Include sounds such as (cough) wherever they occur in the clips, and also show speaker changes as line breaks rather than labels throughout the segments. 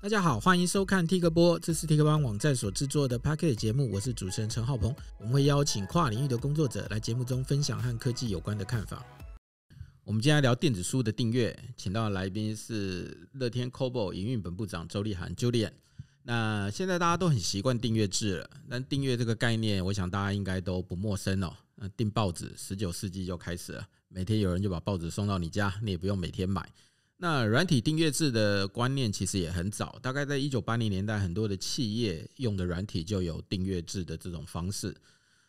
大家好，欢迎收看 Tik 播，这是 Tik k 网站所制作的 Packet 节目，我是主持人陈浩鹏。我们会邀请跨领域的工作者来节目中分享和科技有关的看法。我们今天聊电子书的订阅，请到的来宾是乐天 c o b l 营运本部长周立涵 Julian。那现在大家都很习惯订阅制了，但订阅这个概念，我想大家应该都不陌生哦。那订报纸，十九世纪就开始了，每天有人就把报纸送到你家，你也不用每天买。那软体订阅制的观念其实也很早，大概在一九八零年代，很多的企业用的软体就有订阅制的这种方式。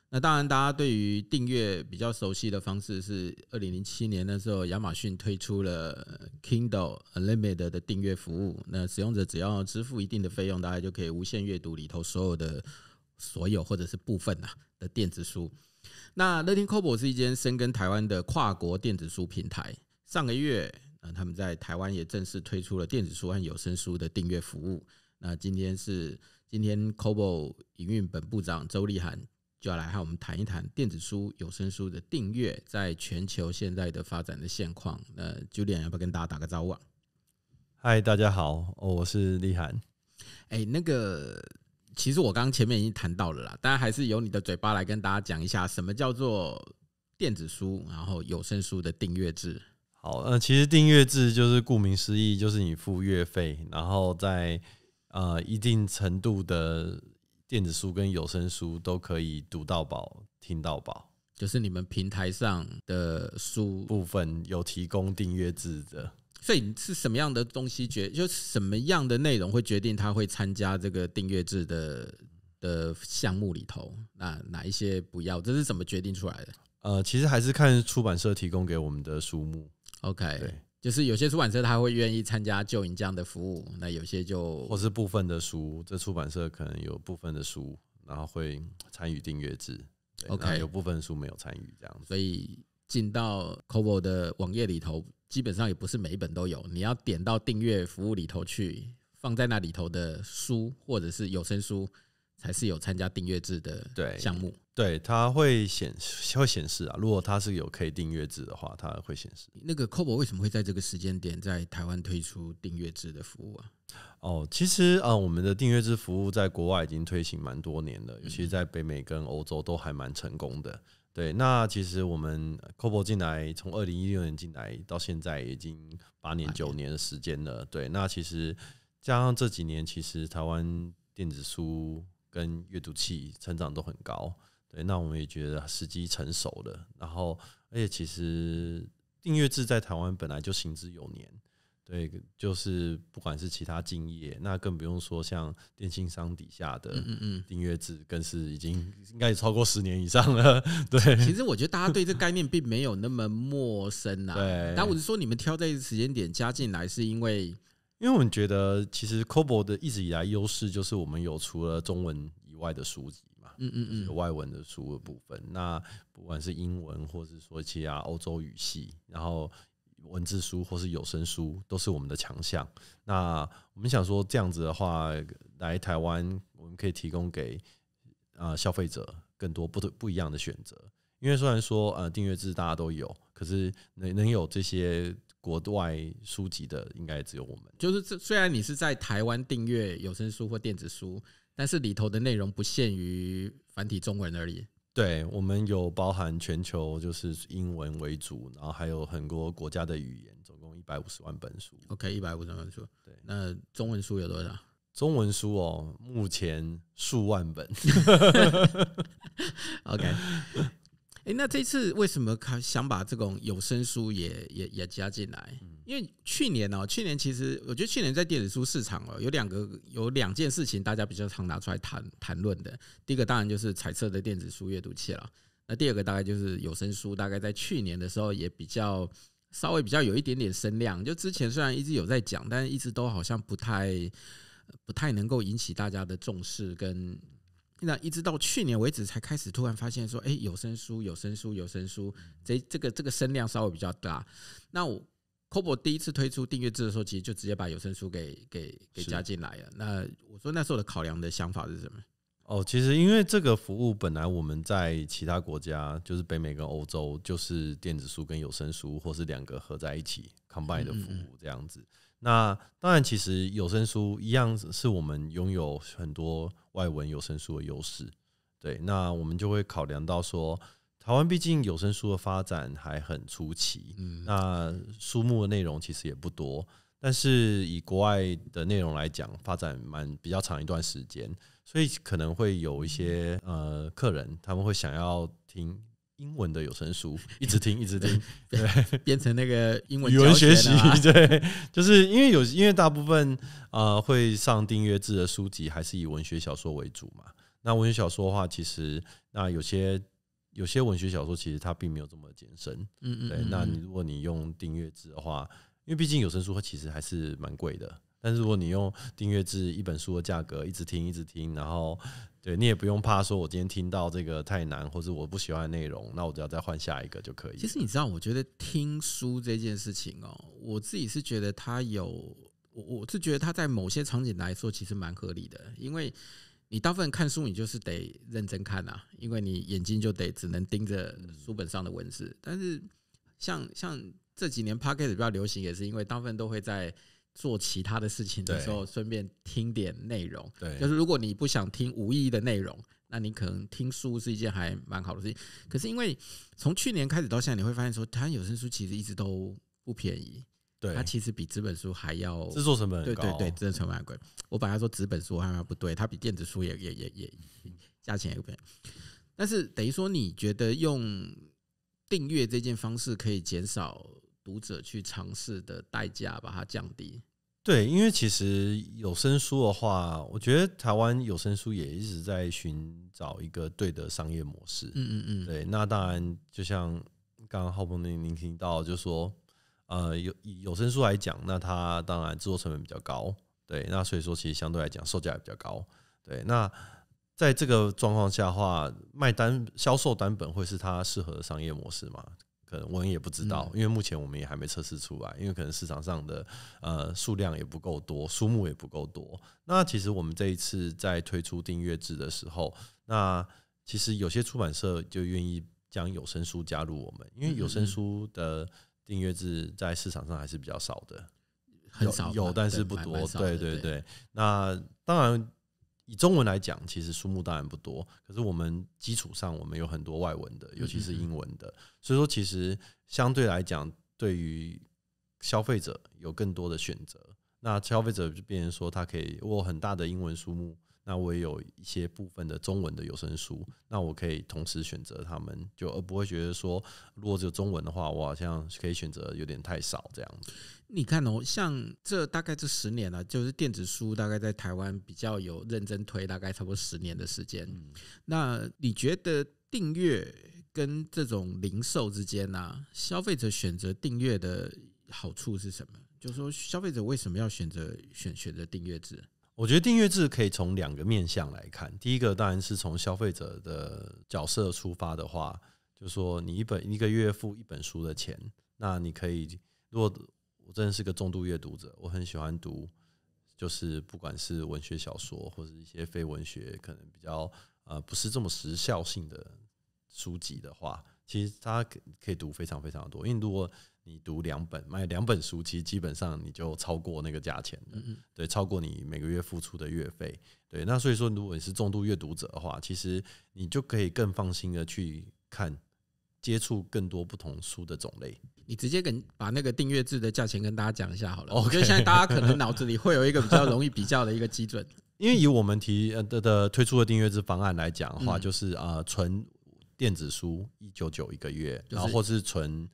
那当然，大家对于订阅比较熟悉的方式是二零零七年的时候，亚马逊推出了 Kindle Unlimited 的订阅服务。那使用者只要支付一定的费用，大家就可以无限阅读里头所有的所有或者是部分呐的电子书。那乐 e a d n c o o 是一间深耕台湾的跨国电子书平台，上个月。那他们在台湾也正式推出了电子书和有声书的订阅服务。那今天是今天 c o b o 营运本部长周立涵就要来和我们谈一谈电子书、有声书的订阅在全球现在的发展的现况。那 Julian 要不要跟大家打个招呼啊？
嗨，大家好，我
是立涵。哎，那个，其实我刚刚前面已经谈到了啦，当然还是由你的嘴巴来跟大家讲一下什么叫做电子书，然后有声书的订
阅制。好，那其实订阅制就是顾名思义，就是你付月费，然后在呃一定程度的电子书跟有声书都可以读到饱、听到饱。就是你们平台上的书部
分有提供订阅制的，所以是什么样的东西决，就是什么样的内容会决定它会参加这个订阅制的的项目里头？那哪一些不要？这是怎么决定出来的？
呃，其实还是看出版社提供给我们的书目。OK，对，就是有些出版社他会愿意参加旧银这样的服务，那有些就或是部分的书，这出版社可能有部分的书，然后会参与订阅制，OK，有部分书没有参与这样子，所以进到
c o b o 的网页里头，基本上也不是每一本都有，你要点到订阅服务里头去，
放在那里头的书或者是有声书。才是有参加订阅制的项目，对，它会显会显示啊，如果它是有可以订阅制的话，它会显示。
那个 c o b o 为什么会在这个时间点在台湾推出订阅制的服务啊？
哦，其实啊，我们的订阅制服务在国外已经推行蛮多年了，尤其是在北美跟欧洲都还蛮成功的。对，那其实我们 c o b o 进来从二零一六年进来到现在已经八年九年的时间了。对，那其实加上这几年，其实台湾电子书。跟阅读器成长都很高，对，那我们也觉得时机成熟了。然后，而且其实订阅制在台湾本来就行之有年，对，就是不管是其他敬业，那更不用说像电信商底下的订阅制，更是已经应该超过十年以上了。对，其实
我觉得大家对这概念并没有那么陌生
呐。(laughs) 对，但我是说你们挑这个时间点加进来，是因为。因为我们觉得，其实 c o b o 的一直以来优势就是我们有除了中文以外的书籍嘛，嗯嗯嗯，外文的书的部分。那不管是英文，或者是说一些欧洲语系，然后文字书或是有声书，都是我们的强项。那我们想说，这样子的话，来台湾，我们可以提供给啊消费者更多不同不一样的选择。因为虽然说呃订阅制大家都有，可是能能有这些。国外书籍的应该只有我们，就是这虽然你是在台湾订阅有
声书或电子书，
但是里头的内容不限于繁体中文而已。对我们有包含全球，就是英文为主，然后还有很多国家的语言，总共一百五十万本书。OK，一百五十万书。对，那中文书有多少？中文书哦，目前数万本。
(laughs) OK。哎，那这次为什么看想把这种有声书也也也加进来？因为去年哦，去年其实我觉得去年在电子书市场哦，有两个有两件事情大家比较常拿出来谈谈论的。第一个当然就是彩色的电子书阅读器了，那第二个大概就是有声书，大概在去年的时候也比较稍微比较有一点点声量。就之前虽然一直有在讲，但是一直都好像不太不太能够引起大家的重视跟。那一直到去年为止才开始突然发现说，哎，有声书、有声书、有声书，这这个这个声量稍微比较大。那我 c o b o 第一次推出订阅制的时候，其实就直接把有声书给给给加进来了。那我说那时候的考量的想法是什么？
哦，其实因为这个服务本来我们在其他国家，就是北美跟欧洲，就是电子书跟有声书，或是两个合在一起。combine 的服务这样子，那当然，其实有声书一样是我们拥有很多外文有声书的优势。对，那我们就会考量到说，台湾毕竟有声书的发展还很初期，那书目的内容其实也不多，但是以国外的内容来讲，发展蛮比较长一段时间，所以可能会有一些呃客人他们会想要听。英文的有声书一直听一直听，(laughs) 对，变
成那个英文语文学习，对，
就是因为有因为大部分啊会上订阅制的书籍还是以文学小说为主嘛。那文学小说的话，其实那有些有些文学小说其实它并没有这么简省，嗯嗯，对。那你如果你用订阅制的话，因为毕竟有声书它其实还是蛮贵的。但是如果你用订阅制，一本书的价格一直听一直听，然后对你也不用怕说，我今天听到这个太难，或者我不喜欢内容，那我只要再换下一个就可以。其
实你知道，我觉得听书这件事情哦，我自己是觉得它有，我我是觉得它在某些场景来说其实蛮合理的，因为你大部分看书你就是得认真看啊，因为你眼睛就得只能盯着书本上的文字。但是像像这几年 Podcast 比较流行，也是因为大部分都会在。做其他的事情的时候，顺便听点内容。对，就是如果你不想听无意义的内容，那你可能听书是一件还蛮好的事情。可是因为从去年开始到现在，你会发现说，湾有声书其实一直都不便宜。对，它其实比纸本书还要制作成本很高。对对对，制作成本贵。我本来说纸本书，我害不对，它比电子书也也也也价钱也不便宜。但是等于说，你觉得用订阅这件方式，可以减少读者去尝试的代价，把它降低。
对，因为其实有声书的话，我觉得台湾有声书也一直在寻找一个对的商业模式。嗯嗯嗯，对。那当然，就像刚刚浩鹏您您听到，就说，呃，有有声书来讲，那它当然制作成本比较高。对，那所以说，其实相对来讲，售价也比较高。对，那在这个状况下的话，卖单销售单本会是它适合的商业模式吗？可能我们也不知道，因为目前我们也还没测试出来，因为可能市场上的呃数量也不够多，数目也不够多。那其实我们这一次在推出订阅制的时候，那其实有些出版社就愿意将有声书加入我们，因为有声书的订阅制在市场上还是比较少的，很少有，但是不多。对对对，那当然。以中文来讲，其实书目当然不多，可是我们基础上我们有很多外文的，尤其是英文的，所以说其实相对来讲，对于消费者有更多的选择。那消费者就变成说，他可以握很大的英文书目。那我也有一些部分的中文的有声书，那我可以同时选择他们，就而不会觉得说，如果只有中文的话，我好像可以选择有点太少这样子。
你看哦，像这大概这十年了，就是电子书大概在台湾比较有认真推，大概差不多十年的时间。
那你觉
得订阅跟这种零售之间呢，消费者选择订阅的好处是什么？就说消费者为什么要选择选选择订阅制？
我觉得订阅制可以从两个面向来看。第一个当然是从消费者的角色出发的话，就说你一本一个月付一本书的钱，那你可以，如果我真的是个重度阅读者，我很喜欢读，就是不管是文学小说或者一些非文学，可能比较呃不是这么时效性的书籍的话，其实他可以读非常非常多。因为如果你读两本，买两本书，其实基本上你就超过那个价钱嗯对，超过你每个月付出的月费。对，那所以说，如果你是重度阅读者的话，其实你就可以更放心的去看，接触更多不同书的种类。你直接跟
把那个订阅制的价钱跟大家讲一下好了。我觉得现在大家可能脑子里会有一个比较容
易比较的一个基准。(laughs) 因为以我们提呃的的推出的订阅制方案来讲的话，就是啊，纯电子书一九九一个月，然后或是纯。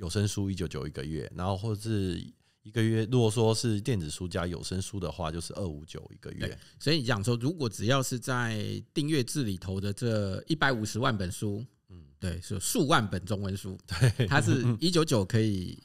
有声书一九九一个月，然后或者是一个月，如果说是电子书加有声书的话，就是二五九一个月。
所以你讲说，如果只要是在订阅制里头的这一百五十万本书，嗯，对，是数万本中文书，对，它是 (laughs) 一九九可以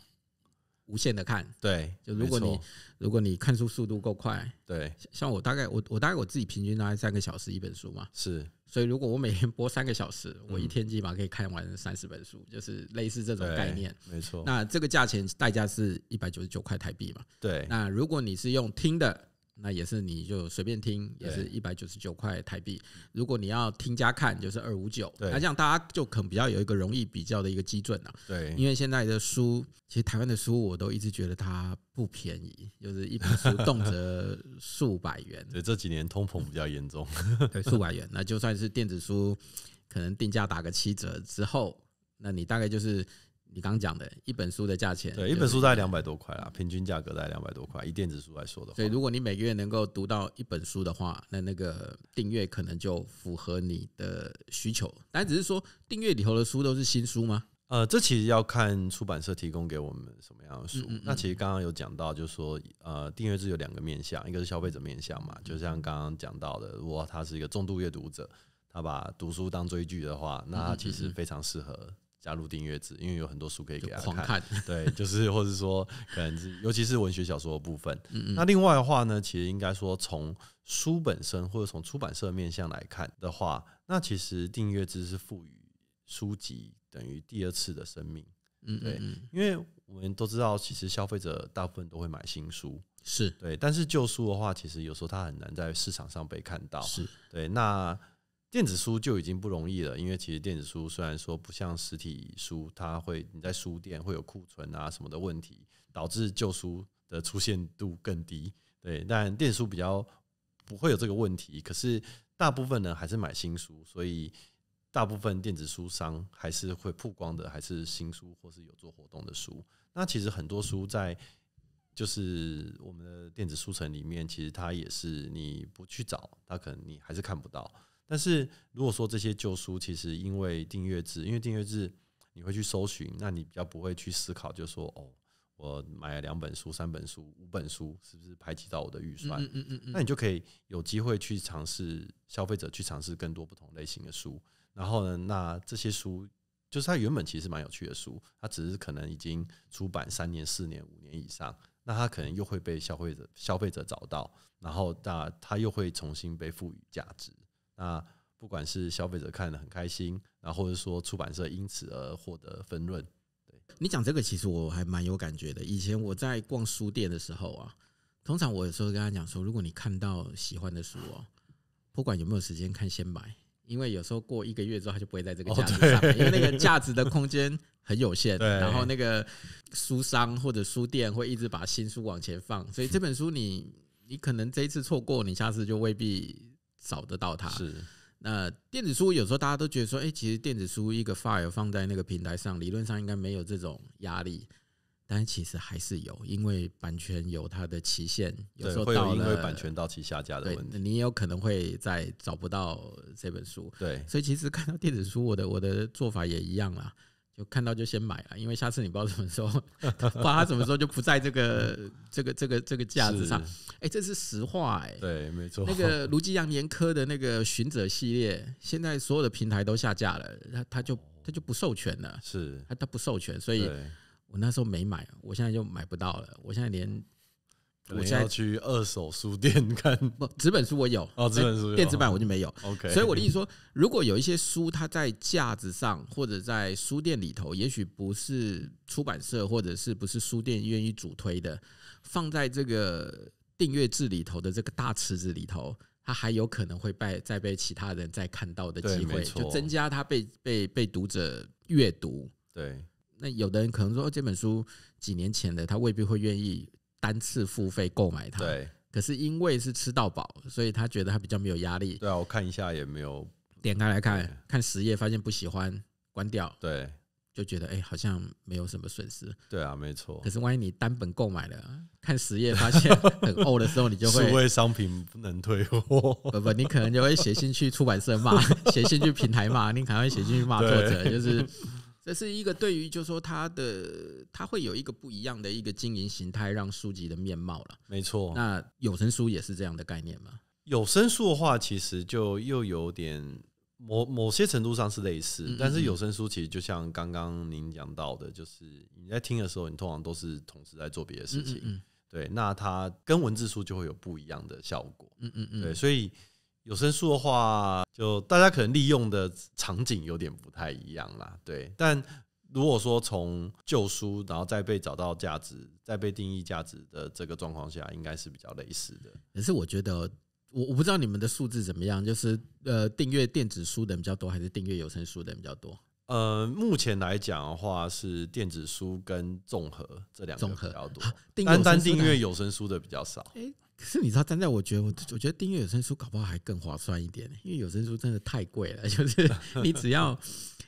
无限的看，对，就如果你如果你看书速度够快，对，像我大概我我大概我自己平均大概三个小时一本书嘛，是。所以，如果我每天播三个小时，我一天基本上可以看完三十本书，就是类似这种概念。没错。那这个价钱代价是一百九十九块台币嘛？对。那如果你是用听的。那也是，你就随便听，也是一百九十九块台币。如果你要听加看，就是二五九。那这样大家就可能比较有一个容易比较的一个基准了。对，因为现在的书，其实台湾的书我都一直觉得它不便宜，
就是一本书动辄
(laughs) 数百
元。对，这几年通膨比较严重，(laughs) 对，数百元，那就算是电子书，
可能定价打个七折之后，那你大概就是。你刚讲的一本书的价钱，对，一本书大概两百多块啦，平均价格在两百多块。以电子书来说的话，所以如果你每个月能够读到一本书的话，那那个订阅可能就符合你的需求。但只是说订阅里头的书都是新书吗？
呃，这其实要看出版社提供给我们什么样的书。那其实刚刚有讲到，就是说，呃，订阅是有两个面向，一个是消费者面向嘛，就像刚刚讲到的，如果他是一个重度阅读者，他把读书当追剧的话，那他其实非常适合。加入订阅制，因为有很多书可以给他看。(laughs) 对，就是或者说，可能尤其是文学小说的部分。那另外的话呢，其实应该说，从书本身或者从出版社面向来看的话，那其实订阅制是赋予书籍等于第二次的生命。嗯嗯。对，因为我们都知道，其实消费者大部分都会买新书，是对。但是旧书的话，其实有时候它很难在市场上被看到。是对。那电子书就已经不容易了，因为其实电子书虽然说不像实体书，它会你在书店会有库存啊什么的问题，导致旧书的出现度更低。对，但电子书比较不会有这个问题。可是大部分呢还是买新书，所以大部分电子书商还是会曝光的，还是新书或是有做活动的书。那其实很多书在就是我们的电子书城里面，其实它也是你不去找，它可能你还是看不到。但是如果说这些旧书，其实因为订阅制，因为订阅制，你会去搜寻，那你比较不会去思考，就说哦，我买两本书、三本书、五本书，是不是排挤到我的预算？嗯嗯嗯。那你就可以有机会去尝试消费者去尝试更多不同类型的书。然后呢，那这些书就是它原本其实蛮有趣的书，它只是可能已经出版三年、四年、五年以上，那它可能又会被消费者消费者找到，然后那它又会重新被赋予价值。那不管是消费者看的很开心，然后是说出版社因此而获得分润。对你讲这个，其实我
还蛮有感觉的。以前我在逛书店的时候啊，通常我有时候跟他讲说，如果你看到喜欢的书哦，不管有没有时间看，先买，因为有时候过一个月之后，它就不会在这个价格上，因为那个价值的空间很有限。(laughs) 然后那个书商或者书店会一直把新书往前放，所以这本书你你可能这一次错过，你下次就未必。找得到它是。那电子书有时候大家都觉得说，哎，其实电子书一个 file 放在那个平台上，理论上应该没有这种压力，但其实还是有，因为版权有它的期限。有对，会有因为版权到期下架的问题，你有可能会再找不到这本书。对，所以其实看到电子书，我的我的做法也一样啦。就看到就先买了，因为下次你不知道怎么说，(laughs) 不道他怎么说就不在这个这个这个这个架子上。哎，这是实话
哎，对，没
错。那个卢基扬年科的那个寻者系列，现在所有的平台都下架了，他他就他就不授权了，是，他他不授权，所以我那时候没买，我现在就买不到了，我现在连。
我要去二手书店 (laughs)
看，不纸本书我有哦，纸本书电子版我就没有。OK，所以，我的意思说，如果有一些书，它在架子上或者在书店里头，也许不是出版社或者是不是书店愿意主推的，放在这个订阅制里头的这个大池子里头，它还有可能会被再被其他人再看到的机会，就增加它被被被读者阅读。对，那有的人可能说，这本书几年前的，他未必会愿意。单次付费购买它，对，可是因为是吃到饱，所以他觉得他比较没有压力。对啊，我看一下也没有，点开来看看十页，发现不喜欢，关掉。对，就觉得哎，好像没有什么损失。对啊，没错。可是万一你单本购买了，看十页发现很厚的时候，你就会。因为商
品不能退货，不不，你可能就会写信去出版社骂，(laughs) 写信去平台骂，你可能会写信去骂作者，就是。
这是一个对于，就是说它的，它会有一个不一样的一个经营形态，让书籍的面貌了。没错，那有声书也是这样的概念吗？
有声书的话，其实就又有点某某些程度上是类似，但是有声书其实就像刚刚您讲到的，就是你在听的时候，你通常都是同时在做别的事情。对，那它跟文字书就会有不一样的效果。嗯嗯嗯，对，所以。有声书的话，就大家可能利用的场景有点不太一样啦。对。但如果说从旧书，然后再被找到价值、再被定义价值的这个状况下，应该是比较类似的。可是我觉
得，我我不知道你们的数字怎么样，就是呃，订阅电子书的人比较多，还是订阅
有声书的人比较多？呃，目前来讲的话，是电子书跟综合这两个比较多，单单订阅有声书的比较少。
哎，可是你知道，站在我觉得，我我觉得订阅有声书搞不好还更划算一点，因为有声书真的太贵了。(laughs) 就是你只要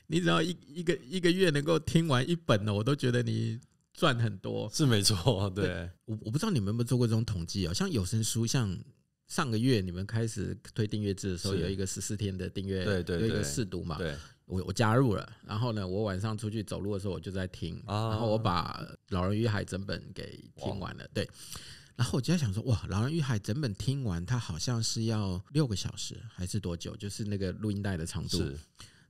你只要一一个一个月能够听完一本呢，我都觉得你赚很多。是没错，对我我不知道你们有没有做过这种统计啊？像有声书，像上个月你们开始推订阅制的时候，有一个十四天的订阅，对对，有一个试读嘛，对。我我加入了，然后呢，我晚上出去走路的时候我就在听，然后我把《老人与海》整本给听完了。对，然后我就在想说，哇，《老人与海》整本听完，它好像是要六个小时还是多久？就是那个录音带的长度。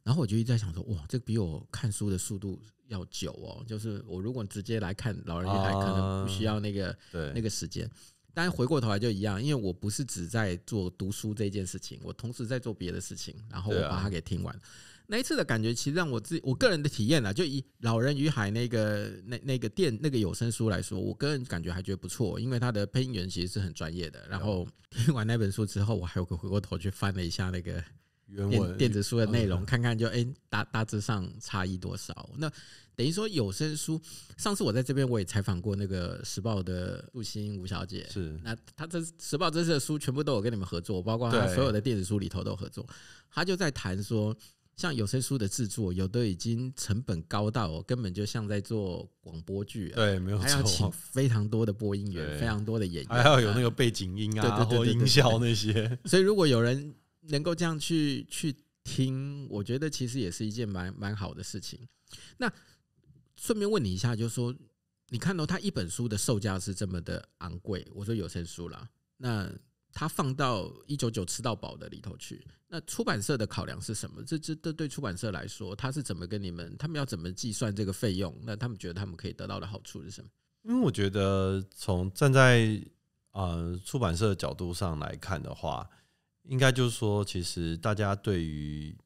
然后我就一直在想说，哇，这比我看书的速度要久哦。就是我如果直接来看《老人与海》，可能不需要那个那个时间。但是回过头来就一样，因为我不是只在做读书这件事情，我同时在做别的事情，然后我把它给听完。那一次的感觉，其实让我自我个人的体验啊，就以《老人与海》那个那那个电那个有声书来说，我个人感觉还觉得不错，因为他的配音员其实是很专业的。然后听完那本书之后，我还有个回过头去翻了一下那个原文电子书的内容，看看就哎，大大致上差异多少。那等于说有声书，上次我在这边我也采访过那个时报的杜欣吴小姐，是那她这时报这次的书全部都有跟你们合作，包括她所有的电子书里头都合作，她就在谈说。像有声书的制作，有的已经成本高到根本就像在做广播剧。对，没有错。还要请非常多的播音员，非常多的演员，还要有那个背景音啊，或音效那些。(laughs) 所以，如果有人能够这样去去听，我觉得其实也是一件蛮蛮好的事情。那顺便问你一下，就是说你看到他一本书的售价是这么的昂贵，我说有声书了，那。他放到一九九吃到饱的里头去，那出版社的考量是什么？这这这对出版社来说，他是怎么跟你们？他们要怎么计算这个费用？那他们觉得他们可以得到的好处是什么？
因为我觉得从站在呃出版社的角度上来看的话，应该就是说，其实大家对于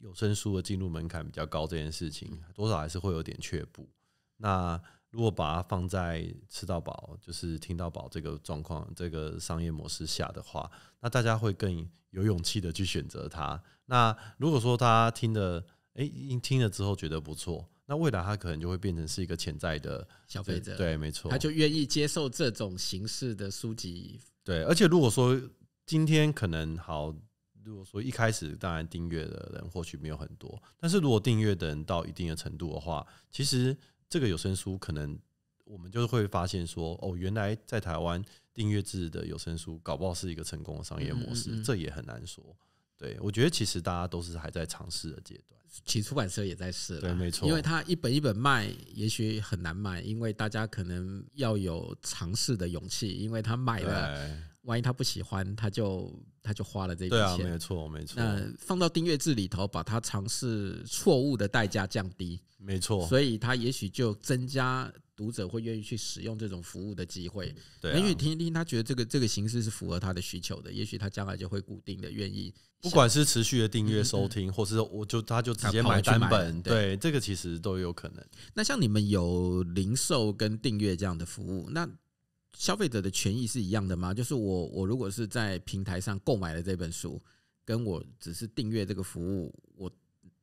有声书的进入门槛比较高这件事情，多少还是会有点却步。那如果把它放在吃到饱，就是听到饱这个状况，这个商业模式下的话，那大家会更有勇气的去选择它。那如果说他听的，哎，听了之后觉得不错，那未来他可能就会变成是一个潜在的消费者。对，没错，他就
愿意接受这种形式的书籍。
对，而且如果说今天可能好，如果说一开始当然订阅的人或许没有很多，但是如果订阅的人到一定的程度的话，其实。这个有声书可能我们就会发现说，哦，原来在台湾订阅制的有声书搞不好是一个成功的商业模式，这也很难说。对我觉得其实大家都是还在尝试的阶段，其实出版社也在试了，对，没错，因为他一本一本卖，也许很难卖，因为大
家可能要有尝试的勇气，因为他卖了。万一他不喜欢，他就他就花了这笔钱，没错，没错。那放到订阅制里头，把他尝试错误的代价降低，没错。所以他也许就增加读者会愿意去使用这种服务的机会。对，也许听听他觉得这个这个形式是符合他的需求的，也许他将来就会固定的愿意。不管是持续的订阅收
听，或是我就他就直接买单本，对，这个其实都有可能。那像你们有零售跟
订阅这样的服务，那？消费者的权益是一样的吗？就是我，我如果是在平台上购买了这本书，跟我只是订阅这个服务，我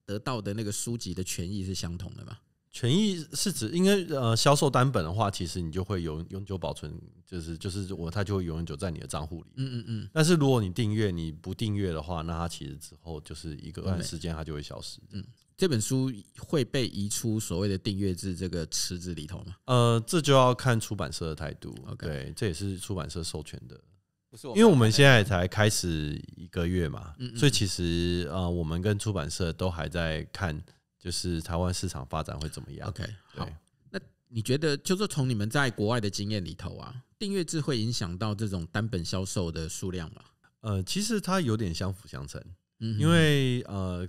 得到的那个书籍的权益是相同的吗？权益是指应该呃，销售单本的话，其实你就会有永久保存。就是就是我，它就会永久在你的账户里。嗯嗯嗯。但是如果你订阅，你不订阅的话，那它其实之后就是一个段时间，它就会消失。嗯，这本书会被移出所谓的订阅制这个池子里头吗？呃，这就要看出版社的态度。OK，对，这也是出版社授权的，不是因为我们现在才开始一个月嘛，所以其实呃，我们跟出版社都还在看，就是台湾市场发展会怎么样。OK，
好，那
你觉得就是
从你们在国外的经验里头啊？订阅制会影响到这种单本销售的数量
吗？呃，其实它有点相辅相成，因为呃，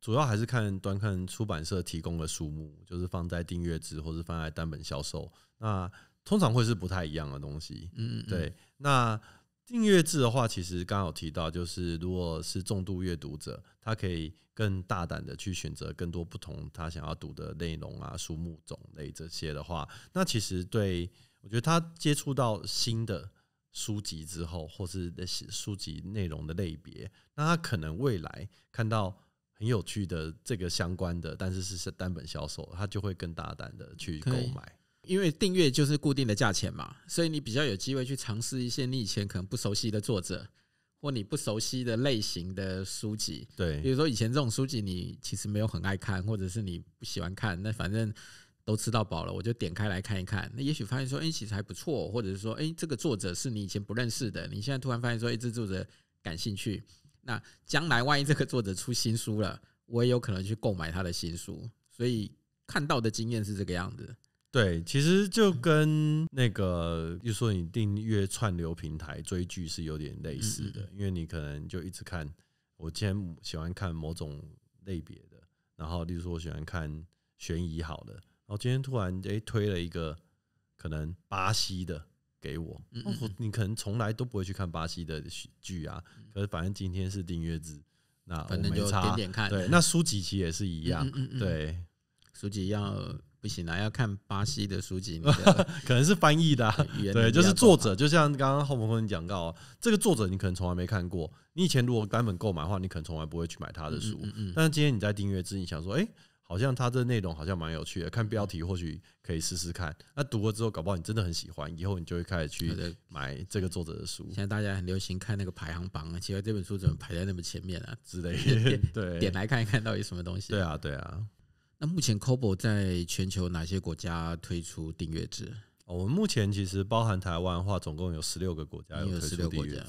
主要还是看端看出版社提供的书目，就是放在订阅制或是放在单本销售，那通常会是不太一样的东西。嗯，对。那订阅制的话，其实刚好提到，就是如果是重度阅读者，他可以更大胆的去选择更多不同他想要读的内容啊，书目种类这些的话，那其实对。我觉得他接触到新的书籍之后，或是些书籍内容的类别，那他可能未来看到很有趣的这个相关的，但是是是单本销售，他就会更大胆的去购买。
因为订阅就是固定的价钱嘛，所以你比较有机会去尝试一些你以前可能不熟悉的作者，或你不熟悉的类型的书籍。对，比如说以前这种书籍，你其实没有很爱看，或者是你不喜欢看，那反正。都吃到饱了，我就点开来看一看。那也许发现说，哎，其实还不错，或者是说，哎，这个作者是你以前不认识的，你现在突然发现说，哎，这作者感兴趣。那将来万一这个作者出新书了，我也有可能去购买他的新书。所以看到的经验是这个样子。
对，其实就跟那个，比如说你订阅串流平台追剧是有点类似的，因为你可能就一直看。我今天喜欢看某种类别的，然后例如说，我喜欢看悬疑好的。哦，今天突然哎推了一个可能巴西的给我，嗯，你可能从来都不会去看巴西的剧啊，可是反正今天是订阅制，那反正就点点看，对，那书籍其也是一样，对，书籍要不行啊，要看巴西的书籍，(laughs) 可能是翻译的，对，就是作者，就像刚刚浩鹏先生讲到这个作者你可能从来没看过，你以前如果单本购买的话，你可能从来不会去买他的书，但是今天你在订阅制，你想说，哎。好像它这内容好像蛮有趣的，看标题或许可以试试看。那读了之后，搞不好你真的很喜欢，以后你就会开始去买这个作者的书。现在大家很流行
看那个排行榜啊，奇怪这本书怎么排在那么前面啊之类。(laughs) 对，点来看一看到底什么东
西。对啊，对啊。那目前 Kobo 在全球哪些国家推出订阅制？我们目前其实包含台湾的话，总共有十六个国家有十六个阅家。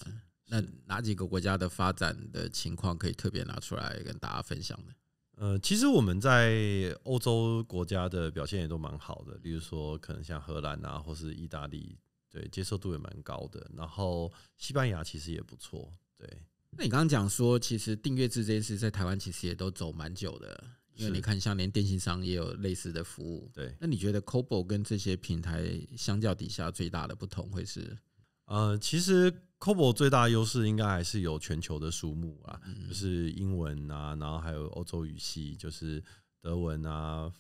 那哪几个国家的发展的情况可以特别拿出来跟大家分享呢？呃，其实我们在欧洲国家的表现也都蛮好的，例如说可能像荷兰啊，或是意大利，对，接受度也蛮高的。然后西班牙其实也不错，对。那你刚刚讲说，其实订阅制这件事在台湾其实也都走蛮久
的，因为你看，像连电信商也有类似的服务，对。那你觉得 c o b o 跟这些平
台相较底下最大的不同会是？呃，其实 c o b o 最大优势应该还是有全球的书目啊，就是英文啊，然后还有欧洲语系，就是德文啊、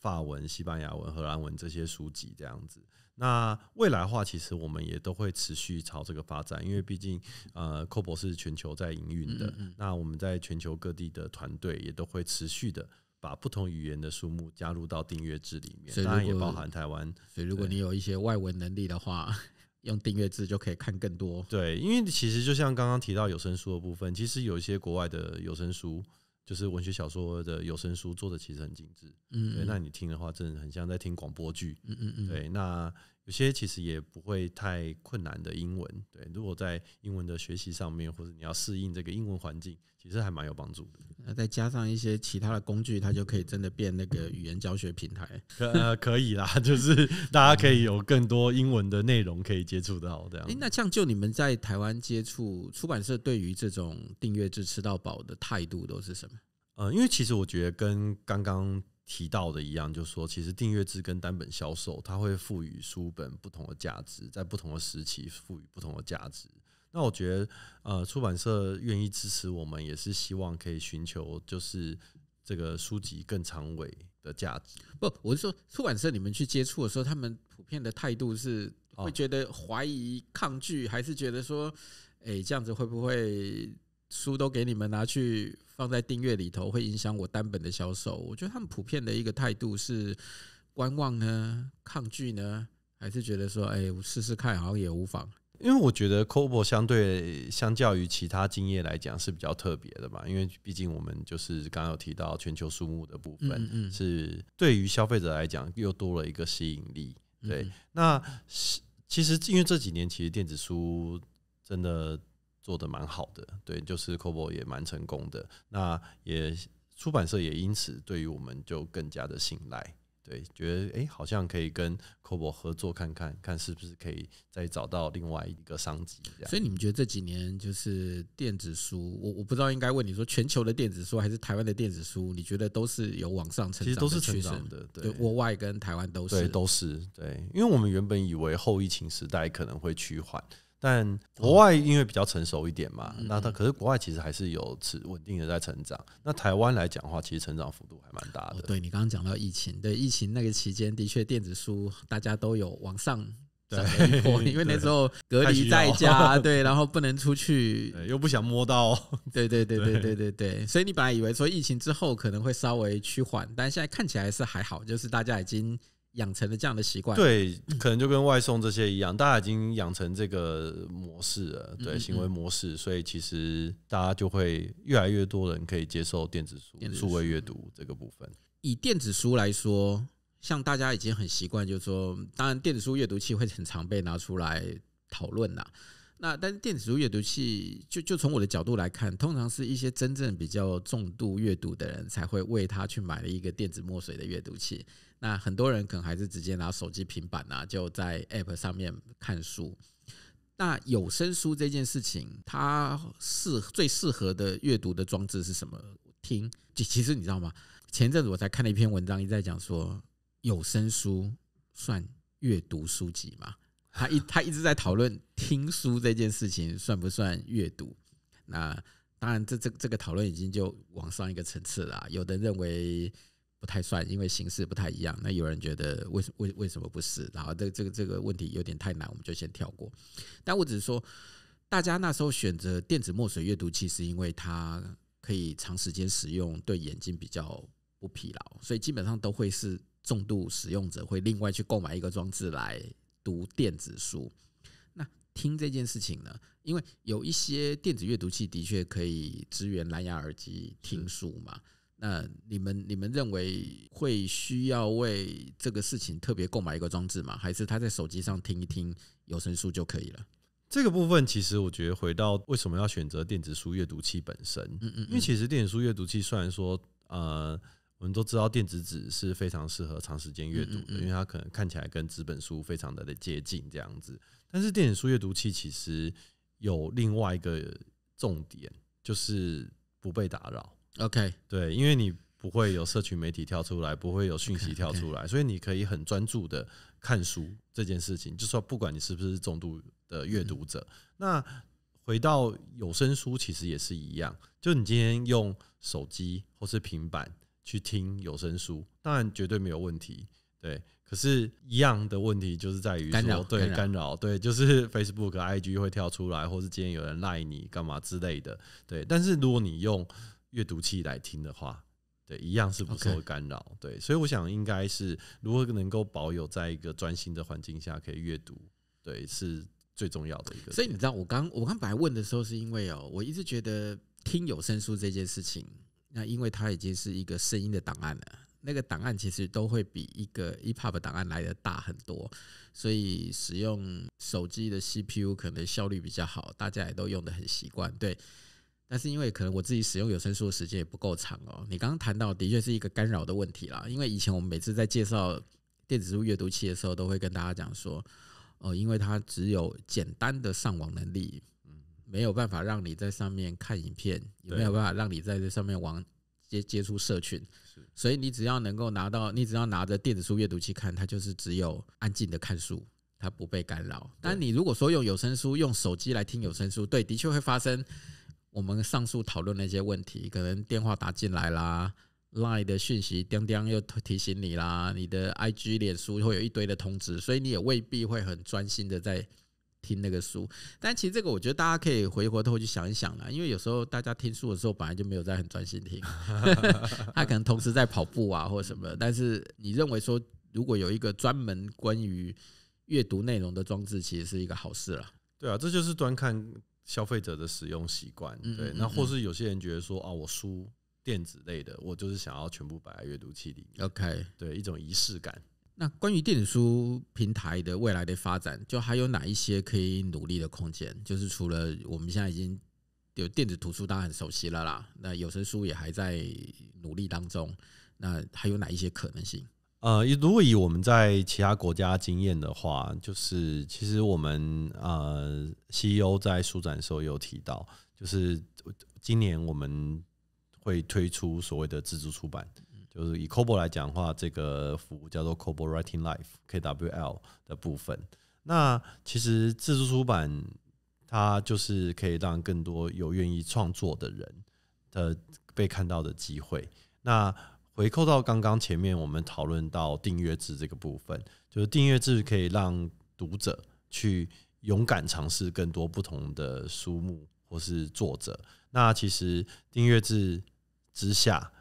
法文、西班牙文、荷兰文这些书籍这样子。那未来话，其实我们也都会持续朝这个发展，因为毕竟呃 c o b o 是全球在营运的，那我们在全球各地的团队也都会持续的把不同语言的书目加入到订阅制里面，当然也包含台湾。所以，如果你有一些外文能力的话。用订阅制就可以看更多。对，因为其实就像刚刚提到有声书的部分，其实有一些国外的有声书，就是文学小说的有声书做的其实很精致。嗯，对，那你听的话，真的很像在听广播剧。嗯嗯嗯，对，那。有些其实也不会太困难的英文，对。如果在英文的学习上面，或者你要适应这个英文环境，其实还蛮有帮助的。
那再加上一些其他的工具，它就可以真的变那个语言教学平台，可
可以啦。(laughs) 就是大家可以有更多英文的内容可
以接触到这样。哎，
那这样就你们在台
湾接触
出版社对于这种订阅制吃到饱的态度都是什么？呃，因为其实我觉得跟刚刚。提到的一样，就是说其实订阅制跟单本销售，它会赋予书本不同的价值，在不同的时期赋予不同的价值。那我觉得，呃，出版社愿意支持我们，也是希望可以寻求就是这个书籍更长尾的价值。不，我是说出版社，你们去接触的时候，他们
普遍的态度是会觉得怀疑、抗拒，还是觉得说，哎，这样子会不会？书都给你们拿去放在订阅里头，会影响我单本的销售。我觉得他们普遍的一个态度是观望呢、抗拒呢，还是觉得说，哎，我试试看，好像也无妨。
因为我觉得 Cobo 相对相较于其他经验来讲是比较特别的嘛，因为毕竟我们就是刚刚有提到全球书目的部分，是对于消费者来讲又多了一个吸引力。对，那其实因为这几年，其实电子书真的。做的蛮好的，对，就是 c o b o 也蛮成功的。那也出版社也因此对于我们就更加的信赖，对，觉得诶，好像可以跟 c o b o 合作看看，看是不是可以再找到另外一个商机。所以你们
觉得这几年就是电子书，我我不知道应该问你说全球的电子书还是台湾的电子书？你觉得都是有往上成长，其实都是成长的，对，国外跟台湾都是，都
是对，因为我们原本以为后疫情时代可能会趋缓。但国外因为比较成熟一点嘛，那它可是国外其实还是有持稳定的在成长。那台湾来讲的话，其实成长幅度还蛮大的。
对，你刚刚讲到疫情，对疫情那个期间的确电子书大家都有往上对，(laughs) 因为那时候隔离在家，对，然后不能出去，又不想摸到，对对对对对对对，所以你本来以为说疫情之后可能会稍微趋缓，但现在看起来是还好，就是大家已经。养成了这样的习惯，对，
可能就跟外送这些一样，大家已经养成这个模式了，对行为模式，所以其实大家就会越来越多人可以接受电子书、数位阅读这个部分。
以电子书来说，像大家已经很习惯，就是说，当然电子书阅读器会很常被拿出来讨论呐。那但是电子书阅读器，就就从我的角度来看，通常是一些真正比较重度阅读的人才会为他去买了一个电子墨水的阅读器。那很多人可能还是直接拿手机、平板啊，就在 App 上面看书。那有声书这件事情，它适最适合的阅读的装置是什么？听？其实你知道吗？前阵子我才看了一篇文章，一直在讲说有声书算阅读书籍吗？他一 (laughs) 他一直在讨论听书这件事情算不算阅读。那当然，这这这个讨论已经就往上一个层次了。有的认为。不太算，因为形式不太一样。那有人觉得为什为为什么不是？然后这这个这个问题有点太难，我们就先跳过。但我只是说，大家那时候选择电子墨水阅读器，是因为它可以长时间使用，对眼睛比较不疲劳，所以基本上都会是重度使用者会另外去购买一个装置来读电子书。那听这件事情呢？因为有一些电子阅读器的确可以支援蓝牙耳机听书嘛。那你们你们认为会需要为这个事情特别购买一个装置吗？还是他在手机上听一听有声书就可以了？
这个部分其实我觉得回到为什么要选择电子书阅读器本身，嗯嗯，因为其实电子书阅读器虽然说呃我们都知道电子纸是非常适合长时间阅读的，因为它可能看起来跟纸本书非常的接近这样子，但是电子书阅读器其实有另外一个重点，就是不被打扰。OK，对，因为你不会有社群媒体跳出来，不会有讯息跳出来，所以你可以很专注的看书这件事情。就说不管你是不是重度的阅读者，那回到有声书其实也是一样，就你今天用手机或是平板去听有声书，当然绝对没有问题。对，可是一样的问题就是在于干扰，对，干扰，对，就是 Facebook、IG 会跳出来，或是今天有人赖你干嘛之类的，对。但是如果你用阅读器来听的话，对，一样是不受干扰。对，所以我想应该是，如何能够保有在一个专心的环境下可以阅读，对，是最重要的一个。所以你知道，我刚我刚本来问的时候，是
因为哦，我一直觉得听有声书这件事情，那因为它已经是一个声音的档案了，那个档案其实都会比一个 EPUB 档案来的大很多，所以使用手机的 CPU 可能效率比较好，大家也都用的很习惯，对。但是因为可能我自己使用有声书的时间也不够长哦。你刚刚谈到的确是一个干扰的问题啦。因为以前我们每次在介绍电子书阅读器的时候，都会跟大家讲说，哦，因为它只有简单的上网能力，没有办法让你在上面看影片，也没有办法让你在这上面玩。接接触社群。所以你只要能够拿到，你只要拿着电子书阅读器看，它就是只有安静的看书，它不被干扰。但你如果说用有声书，用手机来听有声书，对，的确会发生。我们上述讨论那些问题，可能电话打进来啦，Line 的讯息、钉钉又提醒你啦，你的 IG、脸书会有一堆的通知，所以你也未必会很专心的在听那个书。但其实这个，我觉得大家可以回过头去想一想啦，因为有时候大家听书的时候，本来就没有在很专心听，(laughs) 他可能同时在跑步啊或什么。但是你认为说，如果有一个专门关于阅读内容的装置，其实是一个好事了。
对啊，这就是端看。消费者的使用习惯，对，那或是有些人觉得说啊，我书电子类的，我就是想要全部摆在阅读器里面。OK，对，一种仪式感。
那关于电子书平台的未来的发展，就还有哪一些可以努力的空间？就是除了我们现在已经有电子图书，当然很熟悉了啦，那有声书也还在努力当中，那还有哪一些可能性？
呃，如果以我们在其他国家经验的话，就是其实我们呃，CEO 在书展的时候有提到，就是今年我们会推出所谓的自助出版，就是以 Kobo 来讲的话，这个服务叫做 Kobo Writing Life（KWL） 的部分。那其实自助出版它就是可以让更多有愿意创作的人的被看到的机会。那回扣到刚刚前面，我们讨论到订阅制这个部分，就是订阅制可以让读者去勇敢尝试更多不同的书目或是作者。那其实订阅制之下，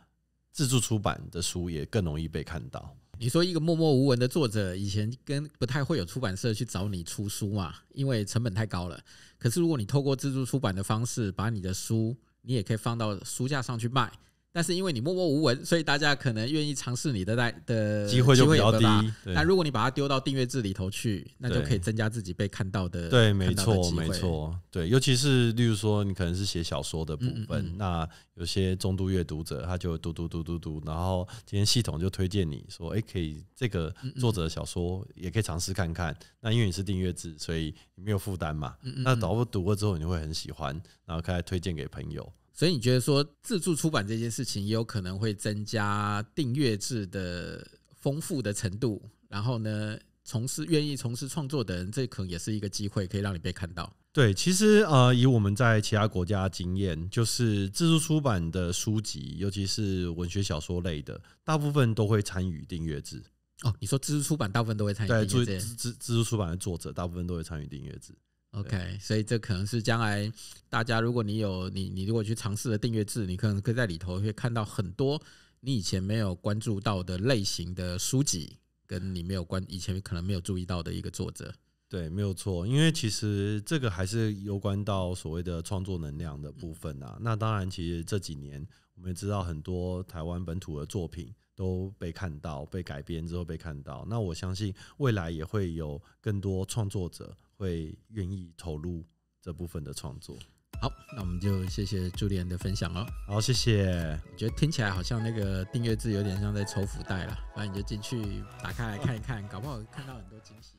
自助出版的书也更容易被看到。你说一个默默无闻的作者，以前
跟不太会有出版社去找你出书嘛，因为成本太高了。可是如果你透过自助出版的方式，把你的书，你也可以放到书架上去卖。但是因为你默默无闻，所以大家可能愿意尝试你的代的机会就会比较低。那如果你把它丢到订阅制里头去，那就可以增加自己被看到的。对，没错，没错，
对。尤其是例如说，你可能是写小说的部分，那有些中度阅读者他就读读读读读，然后今天系统就推荐你说，哎，可以这个作者的小说也可以尝试看看。那因为你是订阅制，所以没有负担嘛。那导播读过之后，你会很喜欢，然后开始推荐给朋友。所以你觉得说自助出版这件事情也有可能会增
加订阅制的丰富的程度，然后呢，从事愿意从事创作的人，这可能也是一个机会，可以让你被看到。
对，其实呃，以我们在其他国家经验，就是自助出版的书籍，尤其是文学小说类的，大部分都会参与订阅制。哦，你说自助出版大部分都会参与，对，自自自助出版的作者大部分都会参与订阅制。OK，所以这可能是将来大家，
如果你有你你如果去尝试了订阅制，你可能可以在里头会看到很多你以前没有关注到的类型的书籍，跟你没有关以前可能没有注意到的一
个作者。对，没有错，因为其实这个还是有关到所谓的创作能量的部分啊。那当然，其实这几年我们也知道很多台湾本土的作品。都被看到，被改编之后被看到。那我相信未来也会有更多创作者会愿意投入这部分的创作。好，
那我们就谢谢朱安的分享了。好，谢谢。我觉得听起来好像那个订阅字有点像在抽福袋了，那你就进去打开来看一看，搞不好看到很多惊喜。